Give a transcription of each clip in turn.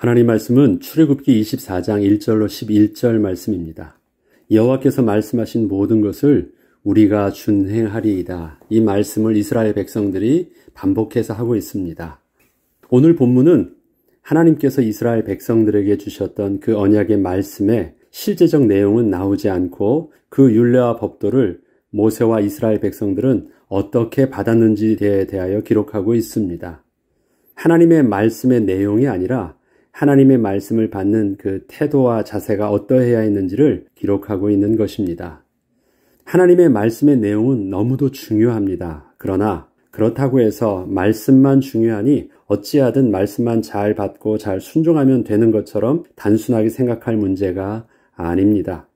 하나님 말씀은 출애굽기 24장 1절로 11절 말씀입니다. 여호와께서 말씀하신 모든 것을 우리가 준행하리이다. 이 말씀을 이스라엘 백성들이 반복해서 하고 있습니다. 오늘 본문은 하나님께서 이스라엘 백성들에게 주셨던 그 언약의 말씀에 실제적 내용은 나오지 않고 그 율례와 법도를 모세와 이스라엘 백성들은 어떻게 받았는지에 대하여 기록하고 있습니다. 하나님의 말씀의 내용이 아니라 하나님의 말씀을 받는 그 태도와 자세가 어떠해야 했는지를 기록하고 있는 것입니다. 하나님의 말씀의 내용은 너무도 중요합니다. 그러나 그렇다고 해서 말씀만 중요하니 어찌하든 말씀만 잘 받고 잘 순종하면 되는 것처럼 단순하게 생각할 문제가 아닙니다.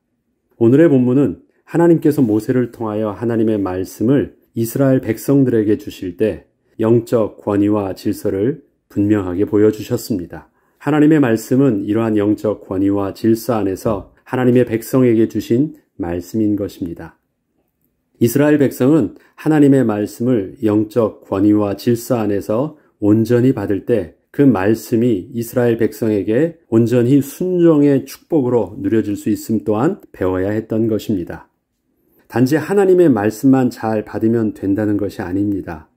오늘의 본문은 하나님께서 모세를 통하여 하나님의 말씀을 이스라엘 백성들에게 주실 때 영적 권위와 질서를 분명하게 보여주셨습니다. 하나님의 말씀은 이러한 영적 권위와 질서 안에서 하나님의 백성에게 주신 말씀인 것입니다. 이스라엘 백성은 하나님의 말씀을 영적 권위와 질서 안에서 온전히 받을 때 그 말씀이 이스라엘 백성에게 온전히 순종의 축복으로 누려질 수 있음 또한 배워야 했던 것입니다. 단지 하나님의 말씀만 잘 받으면 된다는 것이 아닙니다.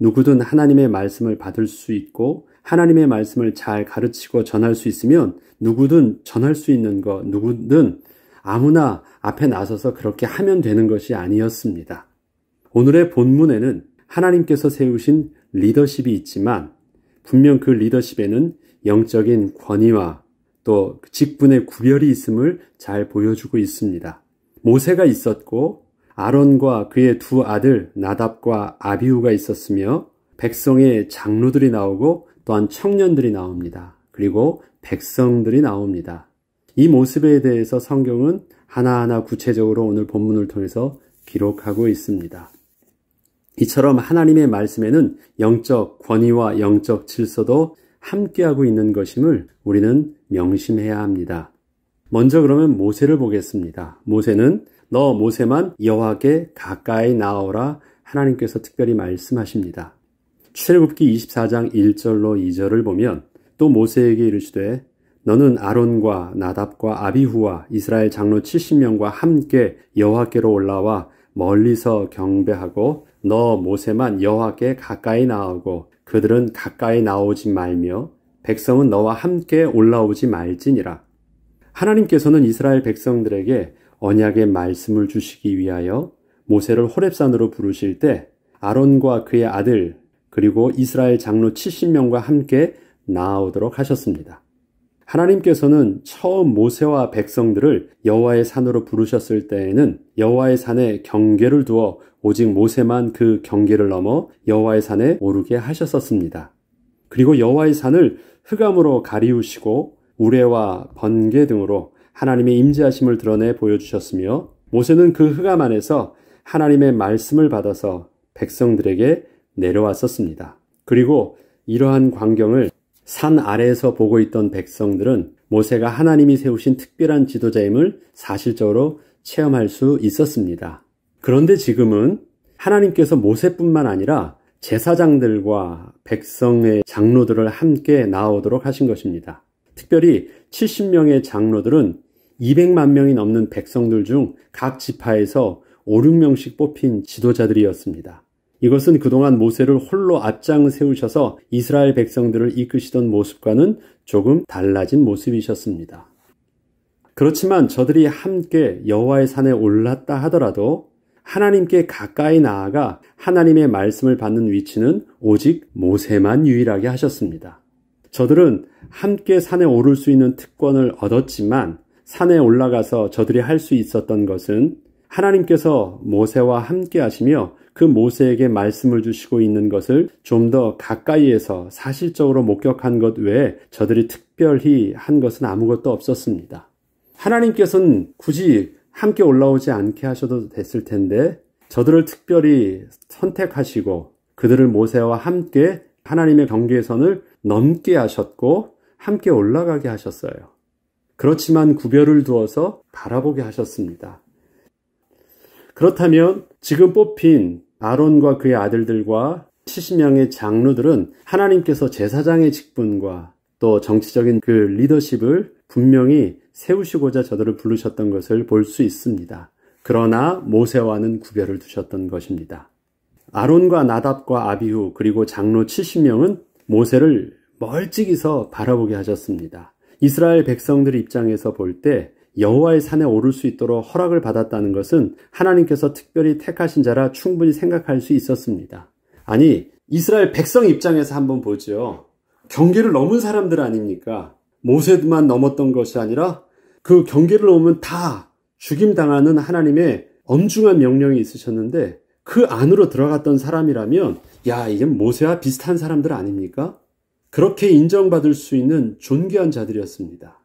누구든 하나님의 말씀을 받을 수 있고 하나님의 말씀을 잘 가르치고 전할 수 있으면 누구든 전할 수 있는 것, 누구든 아무나 앞에 나서서 그렇게 하면 되는 것이 아니었습니다. 오늘의 본문에는 하나님께서 세우신 리더십이 있지만 분명 그 리더십에는 영적인 권위와 또 직분의 구별이 있음을 잘 보여주고 있습니다. 모세가 있었고 아론과 그의 두 아들 나답과 아비우가 있었으며 백성의 장로들이 나오고 또한 청년들이 나옵니다. 그리고 백성들이 나옵니다. 이 모습에 대해서 성경은 하나하나 구체적으로 오늘 본문을 통해서 기록하고 있습니다. 이처럼 하나님의 말씀에는 영적 권위와 영적 질서도 함께하고 있는 것임을 우리는 명심해야 합니다. 먼저 그러면 모세를 보겠습니다. 모세는 너 모세만 여호와께 가까이 나오라 하나님께서 특별히 말씀하십니다. 출애굽기 24장 1절로 2절을 보면 또 모세에게 이르시되 너는 아론과 나답과 아비후와 이스라엘 장로 70명과 함께 여호와께로 올라와 멀리서 경배하고 너 모세만 여호와께 가까이 나오고 그들은 가까이 나오지 말며 백성은 너와 함께 올라오지 말지니라. 하나님께서는 이스라엘 백성들에게 언약의 말씀을 주시기 위하여 모세를 호렙산으로 부르실 때 아론과 그의 아들 그리고 이스라엘 장로 70명과 함께 나아오도록 하셨습니다. 하나님께서는 처음 모세와 백성들을 여호와의 산으로 부르셨을 때에는 여호와의 산에 경계를 두어 오직 모세만 그 경계를 넘어 여호와의 산에 오르게 하셨었습니다. 그리고 여호와의 산을 흑암으로 가리우시고 우레와 번개 등으로 하나님의 임재하심을 드러내 보여주셨으며 모세는 그 흑암 안에서 하나님의 말씀을 받아서 백성들에게 내려왔었습니다. 그리고 이러한 광경을 산 아래에서 보고 있던 백성들은 모세가 하나님이 세우신 특별한 지도자임을 사실적으로 체험할 수 있었습니다. 그런데 지금은 하나님께서 모세뿐만 아니라 제사장들과 백성의 장로들을 함께 나오도록 하신 것입니다. 특별히 70명의 장로들은 200만 명이 넘는 백성들 중 각 지파에서 5, 6명씩 뽑힌 지도자들이었습니다. 이것은 그동안 모세를 홀로 앞장 세우셔서 이스라엘 백성들을 이끄시던 모습과는 조금 달라진 모습이셨습니다. 그렇지만 저들이 함께 여호와의 산에 올랐다 하더라도 하나님께 가까이 나아가 하나님의 말씀을 받는 위치는 오직 모세만 유일하게 하셨습니다. 저들은 함께 산에 오를 수 있는 특권을 얻었지만 산에 올라가서 저들이 할 수 있었던 것은 하나님께서 모세와 함께 하시며 그 모세에게 말씀을 주시고 있는 것을 좀 더 가까이에서 사실적으로 목격한 것 외에 저들이 특별히 한 것은 아무것도 없었습니다. 하나님께서는 굳이 함께 올라오지 않게 하셔도 됐을 텐데 저들을 특별히 선택하시고 그들을 모세와 함께 하나님의 경계선을 넘게 하셨고 함께 올라가게 하셨어요. 그렇지만 구별을 두어서 바라보게 하셨습니다. 그렇다면 지금 뽑힌 아론과 그의 아들들과 70명의 장로들은 하나님께서 제사장의 직분과 또 정치적인 그 리더십을 분명히 세우시고자 저들을 부르셨던 것을 볼 수 있습니다. 그러나 모세와는 구별을 두셨던 것입니다. 아론과 나답과 아비후 그리고 장로 70명은 모세를 멀찍이서 바라보게 하셨습니다. 이스라엘 백성들 입장에서 볼때 여호와의 산에 오를 수 있도록 허락을 받았다는 것은 하나님께서 특별히 택하신 자라 충분히 생각할 수 있었습니다. 아니, 이스라엘 백성 입장에서 한번 보죠. 경계를 넘은 사람들 아닙니까? 모세만 넘었던 것이 아니라 그 경계를 넘으면 다 죽임당하는 하나님의 엄중한 명령이 있으셨는데 그 안으로 들어갔던 사람이라면 야, 이게 모세와 비슷한 사람들 아닙니까? 그렇게 인정받을 수 있는 존귀한 자들이었습니다.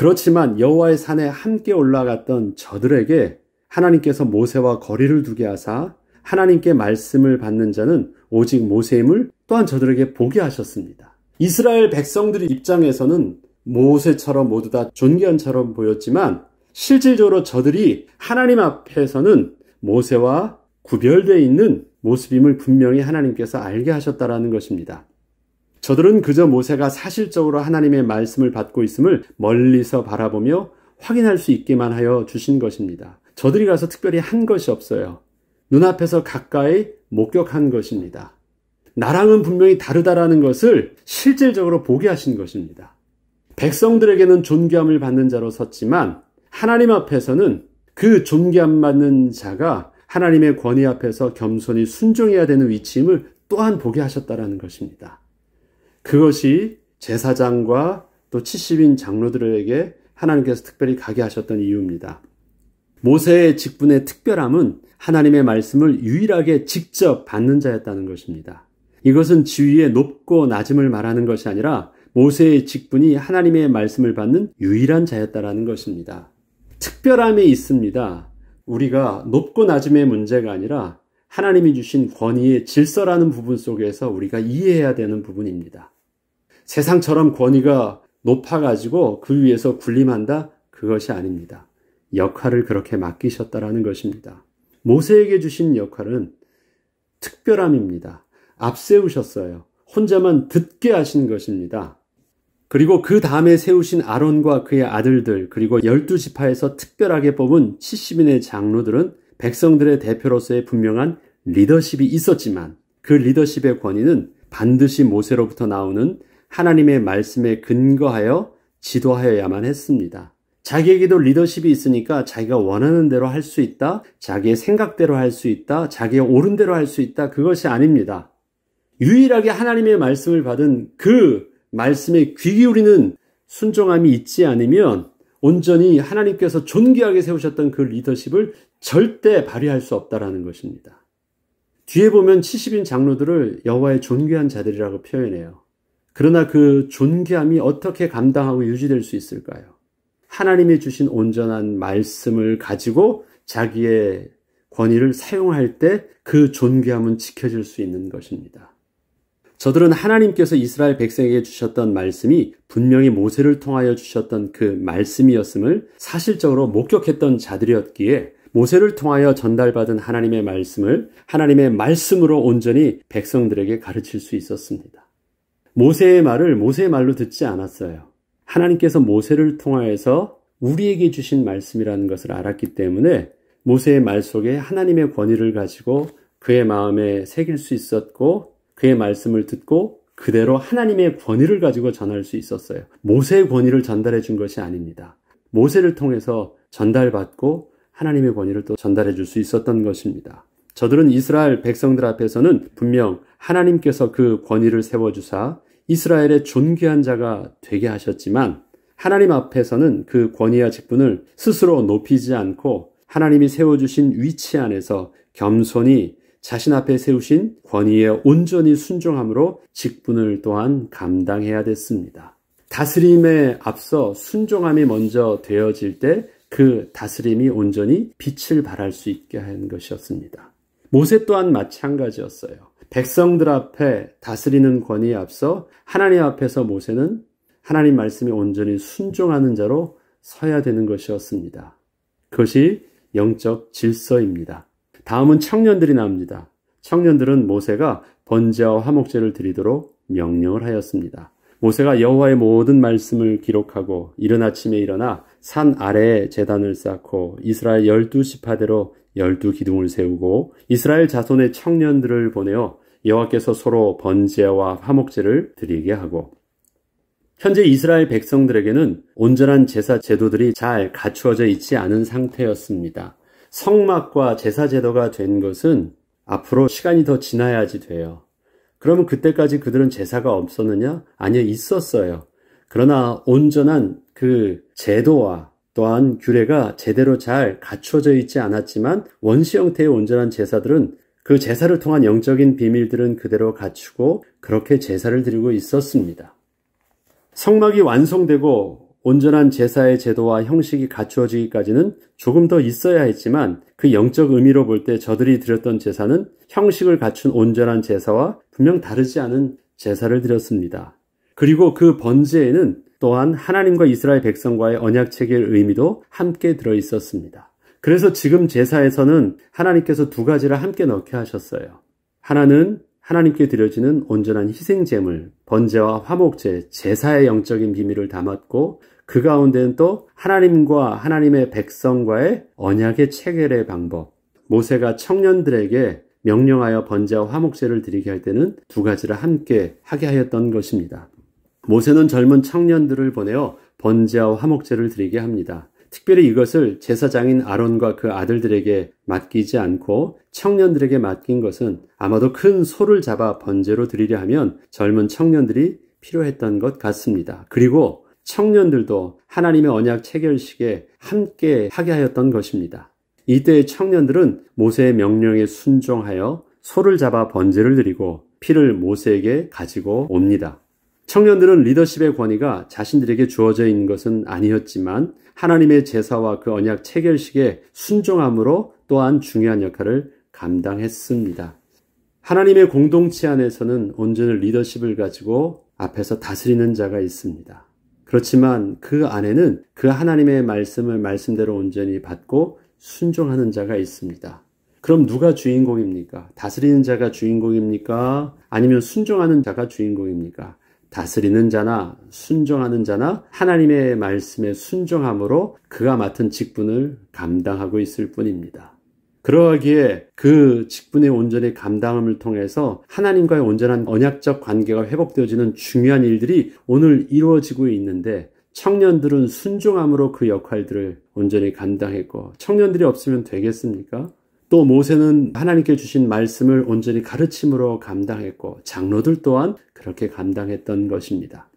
그렇지만 여호와의 산에 함께 올라갔던 저들에게 하나님께서 모세와 거리를 두게 하사 하나님께 말씀을 받는 자는 오직 모세임을 또한 저들에게 보게 하셨습니다. 이스라엘 백성들의 입장에서는 모세처럼 모두 다 존귀한 처럼 보였지만 실질적으로 저들이 하나님 앞에서는 모세와 구별되어 있는 모습임을 분명히 하나님께서 알게 하셨다라는 것입니다. 저들은 그저 모세가 사실적으로 하나님의 말씀을 받고 있음을 멀리서 바라보며 확인할 수 있게만 하여 주신 것입니다. 저들이 가서 특별히 한 것이 없어요. 눈앞에서 가까이 목격한 것입니다. 나랑은 분명히 다르다라는 것을 실질적으로 보게 하신 것입니다. 백성들에게는 존귀함을 받는 자로 섰지만 하나님 앞에서는 그 존귀함 받는 자가 하나님의 권위 앞에서 겸손히 순종해야 되는 위치임을 또한 보게 하셨다라는 것입니다. 그것이 제사장과 또 70인 장로들에게 하나님께서 특별히 가게 하셨던 이유입니다. 모세의 직분의 특별함은 하나님의 말씀을 유일하게 직접 받는 자였다는 것입니다. 이것은 지위의 높고 낮음을 말하는 것이 아니라 모세의 직분이 하나님의 말씀을 받는 유일한 자였다라는 것입니다. 특별함이 있습니다. 우리가 높고 낮음의 문제가 아니라 하나님이 주신 권위의 질서라는 부분 속에서 우리가 이해해야 되는 부분입니다. 세상처럼 권위가 높아가지고 그 위에서 군림한다? 그것이 아닙니다. 역할을 그렇게 맡기셨다라는 것입니다. 모세에게 주신 역할은 특별함입니다. 앞세우셨어요. 혼자만 듣게 하신 것입니다. 그리고 그 다음에 세우신 아론과 그의 아들들, 그리고 열두 지파에서 특별하게 뽑은 70인의 장로들은 백성들의 대표로서의 분명한 리더십이 있었지만 그 리더십의 권위는 반드시 모세로부터 나오는 하나님의 말씀에 근거하여 지도하여야만 했습니다. 자기에게도 리더십이 있으니까 자기가 원하는 대로 할 수 있다, 자기의 생각대로 할 수 있다, 자기의 옳은 대로 할 수 있다, 그것이 아닙니다. 유일하게 하나님의 말씀을 받은 그 말씀에 귀 기울이는 순종함이 있지 않으면 온전히 하나님께서 존귀하게 세우셨던 그 리더십을 절대 발휘할 수 없다라는 것입니다. 뒤에 보면 70인 장로들을 여호와의 존귀한 자들이라고 표현해요. 그러나 그 존귀함이 어떻게 감당하고 유지될 수 있을까요? 하나님이 주신 온전한 말씀을 가지고 자기의 권위를 사용할 때 그 존귀함은 지켜질 수 있는 것입니다. 저들은 하나님께서 이스라엘 백성에게 주셨던 말씀이 분명히 모세를 통하여 주셨던 그 말씀이었음을 사실적으로 목격했던 자들이었기에 모세를 통하여 전달받은 하나님의 말씀을 하나님의 말씀으로 온전히 백성들에게 가르칠 수 있었습니다. 모세의 말을 모세의 말로 듣지 않았어요. 하나님께서 모세를 통하여서 우리에게 주신 말씀이라는 것을 알았기 때문에 모세의 말 속에 하나님의 권위를 가지고 그의 마음에 새길 수 있었고 그의 말씀을 듣고 그대로 하나님의 권위를 가지고 전할 수 있었어요. 모세의 권위를 전달해 준 것이 아닙니다. 모세를 통해서 전달받고 하나님의 권위를 또 전달해 줄 수 있었던 것입니다. 저들은 이스라엘 백성들 앞에서는 분명 하나님께서 그 권위를 세워주사 이스라엘의 존귀한 자가 되게 하셨지만 하나님 앞에서는 그 권위와 직분을 스스로 높이지 않고 하나님이 세워주신 위치 안에서 겸손히 자신 앞에 세우신 권위에 온전히 순종함으로 직분을 또한 감당해야 됐습니다. 다스림에 앞서 순종함이 먼저 되어질 때 그 다스림이 온전히 빛을 발할 수 있게 한 것이었습니다. 모세 또한 마찬가지였어요. 백성들 앞에 다스리는 권위에 앞서 하나님 앞에서 모세는 하나님 말씀에 온전히 순종하는 자로 서야 되는 것이었습니다. 그것이 영적 질서입니다. 다음은 청년들이 나옵니다. 청년들은 모세가 번제와 화목제를 드리도록 명령을 하였습니다. 모세가 여호와의 모든 말씀을 기록하고 이른 아침에 일어나 산 아래에 재단을 쌓고 이스라엘 열두 지파대로 열두 기둥을 세우고 이스라엘 자손의 청년들을 보내어 여호와께서 서로 번제와 화목제를 드리게 하고 현재 이스라엘 백성들에게는 온전한 제사 제도들이 잘 갖추어져 있지 않은 상태였습니다. 성막과 제사제도가 된 것은 앞으로 시간이 더 지나야지 돼요. 그러면 그때까지 그들은 제사가 없었느냐? 아니요, 있었어요. 그러나 온전한 그 제도와 또한 규례가 제대로 잘 갖춰져 있지 않았지만 원시 형태의 온전한 제사들은 그 제사를 통한 영적인 비밀들은 그대로 갖추고 그렇게 제사를 드리고 있었습니다. 성막이 완성되고 온전한 제사의 제도와 형식이 갖추어지기까지는 조금 더 있어야 했지만 그 영적 의미로 볼 때 저들이 드렸던 제사는 형식을 갖춘 온전한 제사와 분명 다르지 않은 제사를 드렸습니다. 그리고 그 번제에는 또한 하나님과 이스라엘 백성과의 언약 체결 의미도 함께 들어 있었습니다. 그래서 지금 제사에서는 하나님께서 두 가지를 함께 넣게 하셨어요. 하나는 하나님께 드려지는 온전한 희생제물, 번제와 화목제, 제사의 영적인 비밀을 담았고 그 가운데는 또 하나님과 하나님의 백성과의 언약의 체결의 방법. 모세가 청년들에게 명령하여 번제와 화목제를 드리게 할 때는 두 가지를 함께 하게 하였던 것입니다. 모세는 젊은 청년들을 보내어 번제와 화목제를 드리게 합니다. 특별히 이것을 제사장인 아론과 그 아들들에게 맡기지 않고 청년들에게 맡긴 것은 아마도 큰 소를 잡아 번제로 드리려 하면 젊은 청년들이 필요했던 것 같습니다. 그리고 청년들도 하나님의 언약 체결식에 함께 하게 하였던 것입니다. 이때 청년들은 모세의 명령에 순종하여 소를 잡아 번제를 드리고 피를 모세에게 가지고 옵니다. 청년들은 리더십의 권위가 자신들에게 주어져 있는 것은 아니었지만 하나님의 제사와 그 언약 체결식에 순종함으로 또한 중요한 역할을 감당했습니다. 하나님의 공동체 안에서는 온전한 리더십을 가지고 앞에서 다스리는 자가 있습니다. 그렇지만 그 안에는 그 하나님의 말씀을 말씀대로 온전히 받고 순종하는 자가 있습니다. 그럼 누가 주인공입니까? 다스리는 자가 주인공입니까? 아니면 순종하는 자가 주인공입니까? 다스리는 자나 순종하는 자나 하나님의 말씀에 순종함으로 그가 맡은 직분을 감당하고 있을 뿐입니다. 그러하기에 그 직분의 온전히 감당함을 통해서 하나님과의 온전한 언약적 관계가 회복되어지는 중요한 일들이 오늘 이루어지고 있는데 청년들은 순종함으로 그 역할들을 온전히 감당했고 청년들이 없으면 되겠습니까? 또 모세는 하나님께 주신 말씀을 온전히 가르침으로 감당했고 장로들 또한 그렇게 감당했던 것입니다.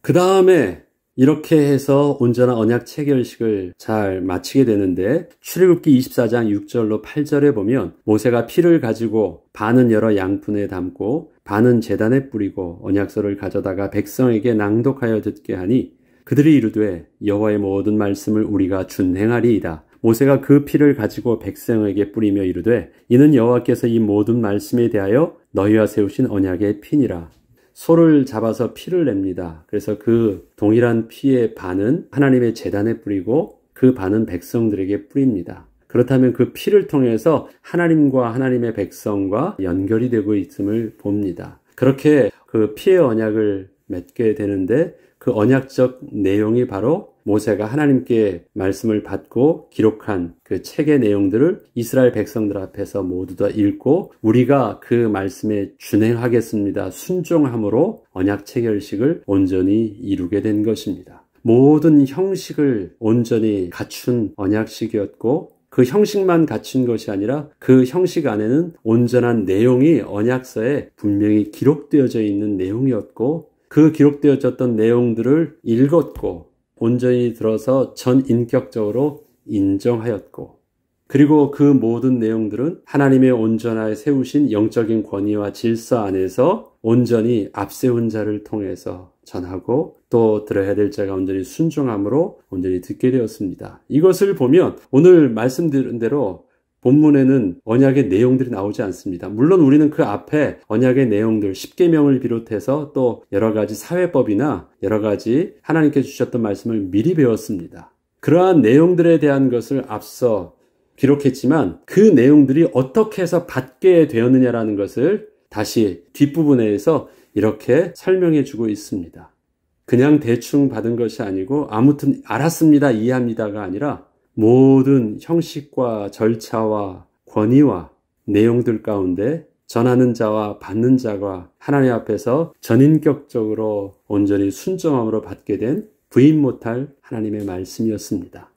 그 다음에 이렇게 해서 온전한 언약 체결식을 잘 마치게 되는데 출애굽기 24장 6절로 8절에 보면 모세가 피를 가지고 반은 여러 양푼에 담고 반은 재단에 뿌리고 언약서를 가져다가 백성에게 낭독하여 듣게 하니 그들이 이르되 여호와의 모든 말씀을 우리가 준행하리이다. 모세가 그 피를 가지고 백성에게 뿌리며 이르되 이는 여호와께서 이 모든 말씀에 대하여 너희와 세우신 언약의 피니라. 소를 잡아서 피를 냅니다. 그래서 그 동일한 피의 반은 하나님의 재단에 뿌리고 그 반은 백성들에게 뿌립니다. 그렇다면 그 피를 통해서 하나님과 하나님의 백성과 연결이 되고 있음을 봅니다. 그렇게 그 피의 언약을 맺게 되는데 그 언약적 내용이 바로 모세가 하나님께 말씀을 받고 기록한 그 책의 내용들을 이스라엘 백성들 앞에서 모두 다 읽고 우리가 그 말씀에 준행하겠습니다. 순종함으로 언약 체결식을 온전히 이루게 된 것입니다. 모든 형식을 온전히 갖춘 언약식이었고 그 형식만 갖춘 것이 아니라 그 형식 안에는 온전한 내용이 언약서에 분명히 기록되어져 있는 내용이었고 그 기록되어졌던 내용들을 읽었고 온전히 들어서 전인격적으로 인정하였고 그리고 그 모든 내용들은 하나님의 온전하에 세우신 영적인 권위와 질서 안에서 온전히 앞세운 자를 통해서 전하고 또 들어야 될 자가 온전히 순종함으로 온전히 듣게 되었습니다. 이것을 보면 오늘 말씀드린 대로 본문에는 언약의 내용들이 나오지 않습니다. 물론 우리는 그 앞에 언약의 내용들, 10계명을 비롯해서 또 여러 가지 사회법이나 여러 가지 하나님께 주셨던 말씀을 미리 배웠습니다. 그러한 내용들에 대한 것을 앞서 기록했지만 그 내용들이 어떻게 해서 받게 되었느냐라는 것을 다시 뒷부분에서 이렇게 설명해 주고 있습니다. 그냥 대충 받은 것이 아니고 아무튼 알았습니다, 이해합니다가 아니라 모든 형식과 절차와 권위와 내용들 가운데 전하는 자와 받는 자가 하나님 앞에서 전인격적으로 온전히 순정함으로 받게 된 부인 못할 하나님의 말씀이었습니다.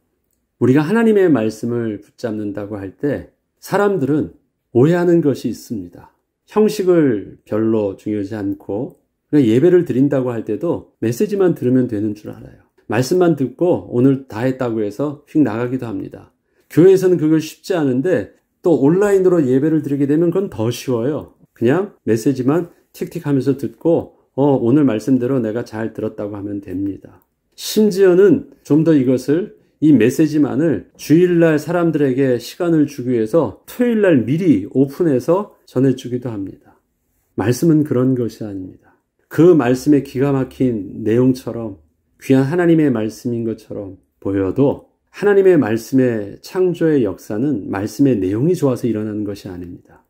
우리가 하나님의 말씀을 붙잡는다고 할 때 사람들은 오해하는 것이 있습니다. 형식을 별로 중요하지 않고 예배를 드린다고 할 때도 메시지만 들으면 되는 줄 알아요. 말씀만 듣고 오늘 다 했다고 해서 휙 나가기도 합니다. 교회에서는 그걸 쉽지 않은데 또 온라인으로 예배를 드리게 되면 그건 더 쉬워요. 그냥 메시지만 틱틱 하면서 듣고 어, 오늘 말씀대로 내가 잘 들었다고 하면 됩니다. 심지어는 좀 더 이것을 이 메시지만을 주일날 사람들에게 시간을 주기 위해서 토요일날 미리 오픈해서 전해주기도 합니다. 말씀은 그런 것이 아닙니다. 그 말씀에 기가 막힌 내용처럼 귀한 하나님의 말씀인 것처럼 보여도 하나님의 말씀의 창조의 역사는 말씀의 내용이 좋아서 일어나는 것이 아닙니다.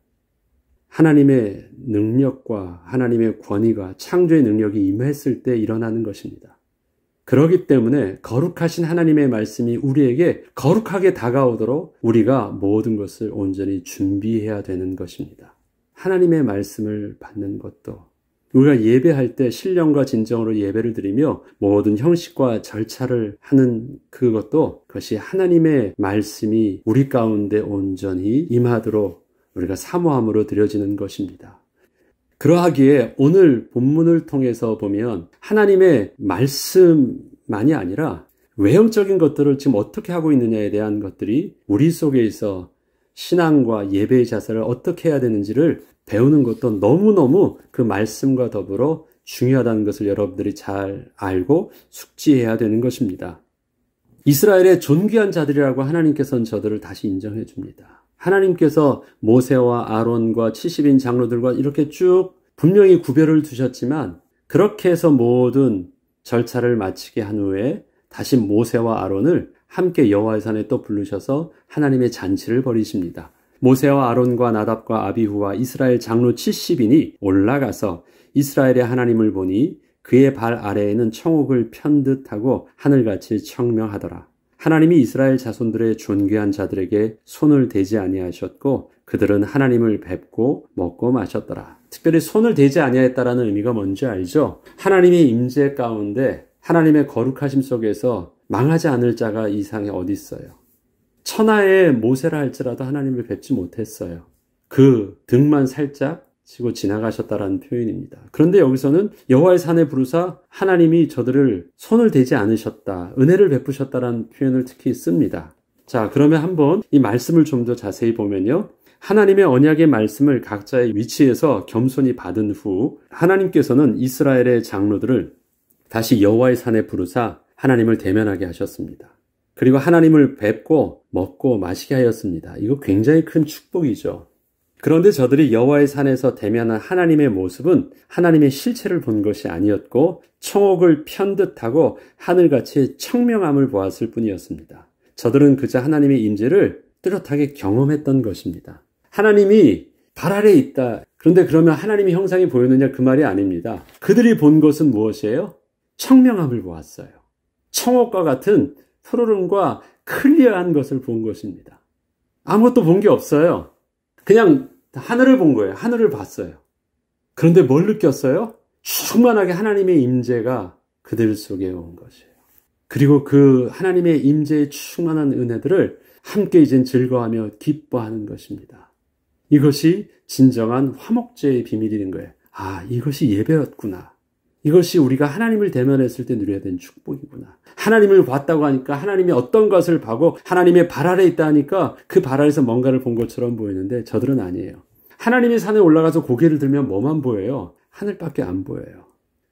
하나님의 능력과 하나님의 권위가 창조의 능력이 임했을 때 일어나는 것입니다. 그러기 때문에 거룩하신 하나님의 말씀이 우리에게 거룩하게 다가오도록 우리가 모든 것을 온전히 준비해야 되는 것입니다. 하나님의 말씀을 받는 것도 우리가 예배할 때 신령과 진정으로 예배를 드리며 모든 형식과 절차를 하는 그것도 그것이 하나님의 말씀이 우리 가운데 온전히 임하도록 우리가 사모함으로 드려지는 것입니다. 그러하기에 오늘 본문을 통해서 보면 하나님의 말씀만이 아니라 외형적인 것들을 지금 어떻게 하고 있느냐에 대한 것들이 우리 속에 서 신앙과 예배의 자세를 어떻게 해야 되는지를 배우는 것도 너무너무 그 말씀과 더불어 중요하다는 것을 여러분들이 잘 알고 숙지해야 되는 것입니다. 이스라엘의 존귀한 자들이라고 하나님께서는 저들을 다시 인정해 줍니다. 하나님께서 모세와 아론과 70인 장로들과 이렇게 쭉 분명히 구별을 두셨지만 그렇게 해서 모든 절차를 마치게 한 후에 다시 모세와 아론을 함께 여호와의 산에 또 부르셔서 하나님의 잔치를 벌이십니다. 모세와 아론과 나답과 아비후와 이스라엘 장로 70인이 올라가서 이스라엘의 하나님을 보니 그의 발 아래에는 청옥을 편 듯하고 하늘같이 청명하더라. 하나님이 이스라엘 자손들의 존귀한 자들에게 손을 대지 아니하셨고 그들은 하나님을 뵙고 먹고 마셨더라. 특별히 손을 대지 아니하였다라는 의미가 뭔지 알죠? 하나님의 임재 가운데 하나님의 거룩하심 속에서 망하지 않을 자가 이 상에 어디 있어요? 천하의 모세라 할지라도 하나님을 뵙지 못했어요. 그 등만 살짝 치고 지나가셨다라는 표현입니다. 그런데 여기서는 여호와의 산에 부르사 하나님이 저들을 손을 대지 않으셨다, 은혜를 베푸셨다라는 표현을 특히 씁니다. 자, 그러면 한번 이 말씀을 좀 더 자세히 보면요. 하나님의 언약의 말씀을 각자의 위치에서 겸손히 받은 후 하나님께서는 이스라엘의 장로들을 다시 여호와의 산에 부르사 하나님을 대면하게 하셨습니다. 그리고 하나님을 뵙고 먹고 마시게 하였습니다. 이거 굉장히 큰 축복이죠. 그런데 저들이 여호와의 산에서 대면한 하나님의 모습은 하나님의 실체를 본 것이 아니었고 청옥을 편 듯하고 하늘같이 청명함을 보았을 뿐이었습니다. 저들은 그저 하나님의 임재를 뚜렷하게 경험했던 것입니다. 하나님이 발 아래 있다. 그런데 그러면 하나님의 형상이 보였느냐 그 말이 아닙니다. 그들이 본 것은 무엇이에요? 청명함을 보았어요. 청옥과 같은 푸르름과 클리어한 것을 본 것입니다. 아무것도 본 게 없어요. 그냥 하늘을 본 거예요. 하늘을 봤어요. 그런데 뭘 느꼈어요? 충만하게 하나님의 임재가 그들 속에 온 것이에요. 그리고 그 하나님의 임재의 충만한 은혜들을 함께 이젠 즐거워하며 기뻐하는 것입니다. 이것이 진정한 화목제의 비밀인 거예요. 아, 이것이 예배였구나. 이것이 우리가 하나님을 대면했을 때 누려야 되는 축복이구나. 하나님을 봤다고 하니까 하나님이 어떤 것을 봐고 하나님의 발 아래 있다 하니까 그 발 아래에서 뭔가를 본 것처럼 보이는데 저들은 아니에요. 하나님이 산에 올라가서 고개를 들면 뭐만 보여요? 하늘밖에 안 보여요.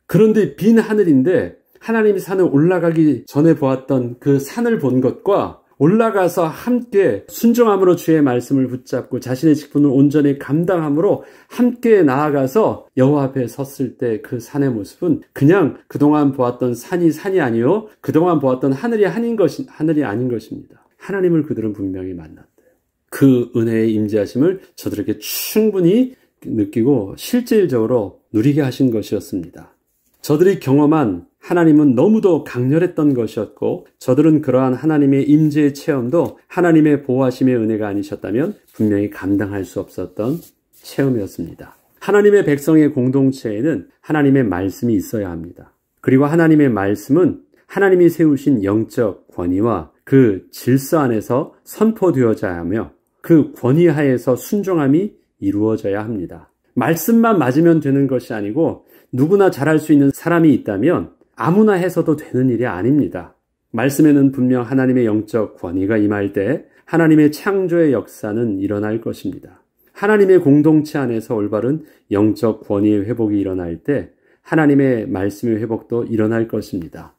그런데 빈 하늘인데 하나님이 산에 올라가기 전에 보았던 그 산을 본 것과 올라가서 함께 순종함으로 주의 말씀을 붙잡고 자신의 직분을 온전히 감당함으로 함께 나아가서 여호와 앞에 섰을 때 그 산의 모습은 그냥 그동안 보았던 산이 산이 아니요 그동안 보았던 하늘이 아닌 것이 하늘이 아닌 것입니다. 하나님을 그들은 분명히 만났대요. 그 은혜의 임재하심을 저들에게 충분히 느끼고 실질적으로 누리게 하신 것이었습니다. 저들이 경험한 하나님은 너무도 강렬했던 것이었고 저들은 그러한 하나님의 임재의 체험도 하나님의 보호하심의 은혜가 아니셨다면 분명히 감당할 수 없었던 체험이었습니다. 하나님의 백성의 공동체에는 하나님의 말씀이 있어야 합니다. 그리고 하나님의 말씀은 하나님이 세우신 영적 권위와 그 질서 안에서 선포되어져야 하며 그 권위 하에서 순종함이 이루어져야 합니다. 말씀만 맞으면 되는 것이 아니고 누구나 잘할 수 있는 사람이 있다면 아무나 해서도 되는 일이 아닙니다. 말씀에는 분명 하나님의 영적 권위가 임할 때 하나님의 창조의 역사는 일어날 것입니다. 하나님의 공동체 안에서 올바른 영적 권위의 회복이 일어날 때 하나님의 말씀의 회복도 일어날 것입니다.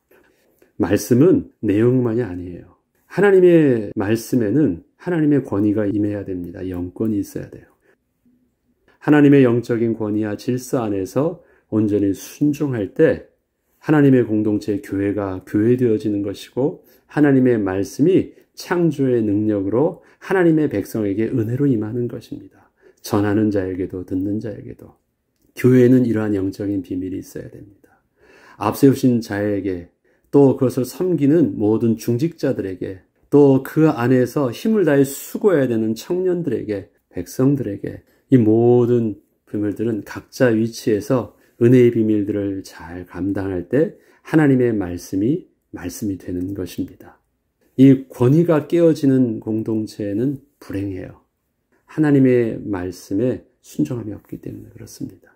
말씀은 내용만이 아니에요. 하나님의 말씀에는 하나님의 권위가 임해야 됩니다. 영권이 있어야 돼요. 하나님의 영적인 권위와 질서 안에서 온전히 순종할 때 하나님의 공동체 교회가 교회되어지는 것이고 하나님의 말씀이 창조의 능력으로 하나님의 백성에게 은혜로 임하는 것입니다. 전하는 자에게도 듣는 자에게도 교회는 이러한 영적인 비밀이 있어야 됩니다. 앞세우신 자에게 또 그것을 섬기는 모든 중직자들에게 또 그 안에서 힘을 다해 수고해야 되는 청년들에게 백성들에게 이 모든 비밀들은 각자 위치에서 은혜의 비밀들을 잘 감당할 때 하나님의 말씀이 말씀이 되는 것입니다. 이 권위가 깨어지는 공동체는 불행해요. 하나님의 말씀에 순종함이 없기 때문에 그렇습니다.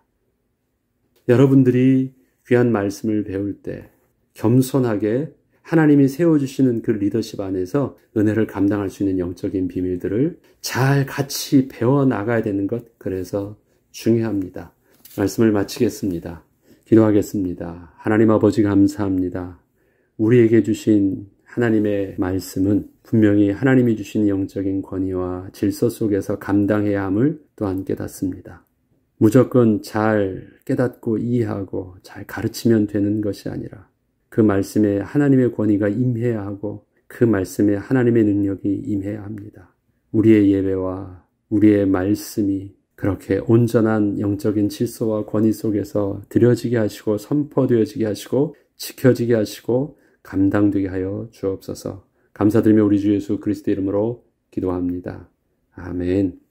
여러분들이 귀한 말씀을 배울 때 겸손하게 하나님이 세워주시는 그 리더십 안에서 은혜를 감당할 수 있는 영적인 비밀들을 잘 같이 배워나가야 되는 것, 그래서 중요합니다. 말씀을 마치겠습니다. 기도하겠습니다. 하나님 아버지 감사합니다. 우리에게 주신 하나님의 말씀은 분명히 하나님이 주신 영적인 권위와 질서 속에서 감당해야 함을 또한 깨닫습니다. 무조건 잘 깨닫고 이해하고 잘 가르치면 되는 것이 아니라 그 말씀에 하나님의 권위가 임해야 하고 그 말씀에 하나님의 능력이 임해야 합니다. 우리의 예배와 우리의 말씀이 그렇게 온전한 영적인 질서와 권위 속에서 드려지게 하시고 선포되어지게 하시고 지켜지게 하시고 감당되게 하여 주옵소서. 감사드리며 우리 주 예수 그리스도 이름으로 기도합니다. 아멘.